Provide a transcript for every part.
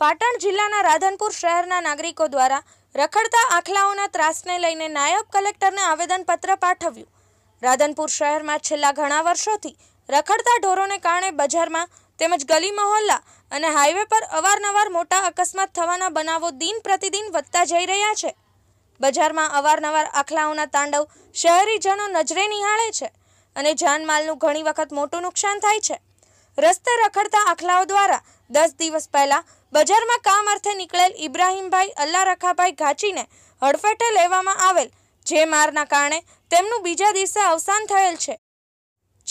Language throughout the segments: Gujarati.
પાટણ જિલ્લાના રાધનપુર શહેરના નાગરિકો દ્વારા રખડતા આખલાઓના ત્રાસને લઈને નાયબ કલેક્ટરને આવેદનપત્ર પાઠવ્યું રાધનપુર શહેરમાં છેલ્લા ઘણા વર્ષોથી રખડતા ઢોરોને કારણે બજારમાં તેમજ ગલી મહોલ્લા અને હાઈવે પર અવારનવાર મોટા અકસ્માત થવાના બનાવો દિન પ્રતિદિન વધતા જઈ રહ્યા છે બજારમાં અવારનવાર આખલાઓના તાંડવ શહેરીજનો નજરે નિહાળે છે અને જાનમાલનું ઘણી વખત મોટું નુકસાન થાય છે રસ્તે રખડતા આખલાઓ દ્વારા દસ દિવસ પહેલાં બજારમાં કામ અર્થે નીકળેલ ઇબ્રાહીમભાઈ અલ્લા રખાભાઈ ઘાચીને હડફેટે લેવામાં આવેલ જે મારના કારણે તેમનું બીજા દિવસે અવસાન થયેલ છે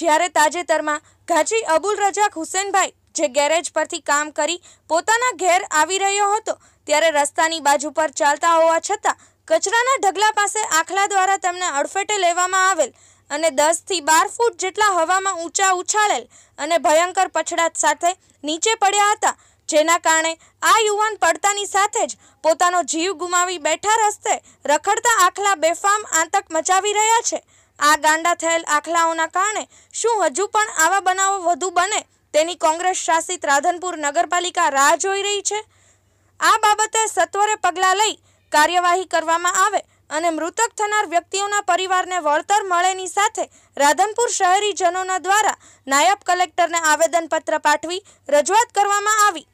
જ્યારે તાજેતરમાં ઘાચી અબુલ રજાક હુસેનભાઈ જે ગેરેજ પરથી કામ કરી પોતાના ઘેર આવી રહ્યો હતો ત્યારે રસ્તાની બાજુ પર ચાલતા હોવા છતાં કચરાના ઢગલા પાસે આખલા દ્વારા તેમને અડફેટે લેવામાં આવેલ અને દસથી બાર ફૂટ જેટલા હવામાં ઊંચા ઉછાળેલ અને ભયંકર પછડાટ સાથે નીચે પડ્યા હતા જેના કારણે આ યુવાન પડતાની સાથે જ પોતાનો જીવ ગુમાવી બેઠા રસ્તે રખડતા આખલા બેફામ આતંક મચાવી રહ્યા છે આ ગાંડા થયેલ આખલાઓના કારણે શું હજુ પણ આવા બનાવો વધુ બને તેની કોંગ્રેસ શાસિત રાધનપુર નગરપાલિકા રાહ જોઈ રહી છે આ બાબતે સત્વરે પગલાં લઈ કાર્યવાહી કરવામાં આવે અને મૃતક થનાર વ્યક્તિઓના પરિવારને વળતર મળેની સાથે રાધનપુર શહેરીજનોના દ્વારા નાયબ કલેક્ટરને આવેદનપત્ર પાઠવી રજૂઆત કરવામાં આવી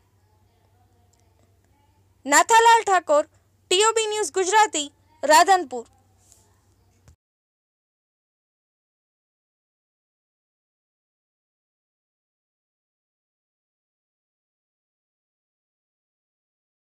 નાથાલાલ ઠાકોર ટીઓબી ન્યૂઝ ગુજરાતી રાધનપુર